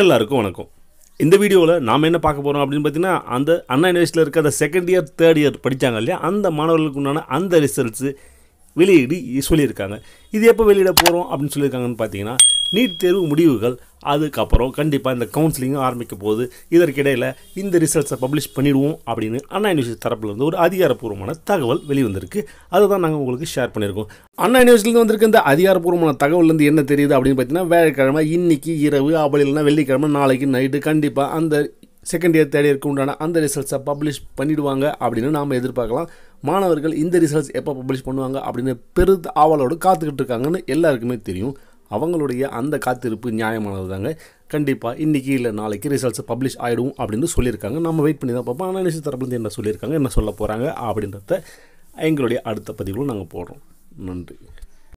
எல்லாருக்கும் வணக்கம் இந்த வீடியோவில் நாம் என்ன பார்க்க போகிறோம் அப்படின்னு பார்த்தீங்கன்னா அந்த அண்ணா யூனிவர்சிட்டியில் இருக்க அந்த செகண்ட் இயர் தேர்ட் இயர் படித்தாங்க இல்லையா அந்த மாணவர்களுக்கு உண்டான அந்த ரிசல்ட்ஸு வெளியீடு சொல்லியிருக்காங்க இது எப்போ வெளியிட போகிறோம் அப்படின்னு சொல்லியிருக்காங்கன்னு பார்த்தீங்கன்னா நீட் தேர்வு முடிவுகள் அதுக்கப்புறம் கண்டிப்பாக இந்த கவுன்சிலிங்கும் ஆரம்பிக்க போகுது இதற்கிடையில் இந்த ரிசல்ட்ஸை பப்ளிஷ் பண்ணிடுவோம் அப்படின்னு அண்ணா யூனிவர்சிட்டி தரப்பில் வந்து ஒரு அதிகாரப்பூர்வமான தகவல் வெளிவந்திருக்கு அதை தான் நாங்கள் உங்களுக்கு ஷேர் பண்ணியிருக்கோம் அண்ணா யூனிவர்சிட்டிலேருந்து வந்திருக்க இந்த அதிகாரப்பூர்வமான வந்து என்ன தெரியுது அப்படின்னு பார்த்தீங்கன்னா வேலைக்கிழமை இன்றைக்கி இரவு அப்படி இல்லைன்னா வெள்ளிக்கிழமை நாளைக்கு நைட்டு கண்டிப்பாக அந்த செகண்ட் இயர் தேர்ட் இயருக்கு உண்டான அந்த ரிசல்ட்ஸை பப்ளிஷ் பண்ணிவிடுவாங்க அப்படின்னு நாம் எதிர்பார்க்கலாம் மாணவர்கள் இந்த ரிசல்ட்ஸ் எப்போ பப்ளிஷ் பண்ணுவாங்க அப்படின்னு பெரு ஆவலோடு காத்துக்கிட்டு இருக்காங்கன்னு எல்லாருக்குமே தெரியும் அவங்களுடைய அந்த காத்திருப்பு நியாயமானது தாங்க கண்டிப்பாக இன்றைக்கி இல்லை நாளைக்கு ரிசல்ட்ஸ் பப்ளிஷ் ஆகிடும் அப்படின்னு சொல்லியிருக்காங்க நம்ம வெயிட் பண்ணி தான் பார்ப்போம் ஆனால் நிஷித் தரப்புலேருந்து என்ன சொல்லியிருக்காங்க என்ன சொல்ல போகிறாங்க அப்படின்றத எங்களுடைய அடுத்த பதிவுகளும் நாங்கள் போடுறோம் நன்றி